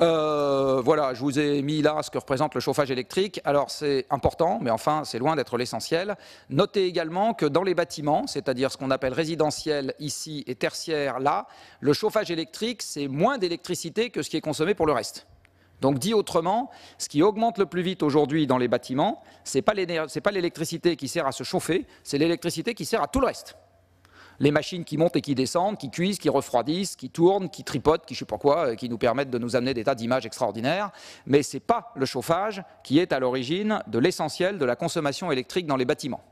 Euh, voilà, je vous ai mis là ce que représente le chauffage électrique. Alors c'est important, mais enfin c'est loin d'être l'essentiel. Notez également que dans les bâtiments, c'est-à-dire ce qu'on appelle résidentiel ici et tertiaire là, le chauffage électrique, c'est moins d'électricité que ce qui est consommé pour le reste. Donc dit autrement, ce qui augmente le plus vite aujourd'hui dans les bâtiments, ce n'est pas l'électricité qui sert à se chauffer, c'est l'électricité qui sert à tout le reste les machines qui montent et qui descendent, qui cuisent, qui refroidissent, qui tournent, qui tripotent, qui je sais pas quoi, euh, qui nous permettent de nous amener des tas d'images extraordinaires. Mais ce n'est pas le chauffage qui est à l'origine de l'essentiel de la consommation électrique dans les bâtiments.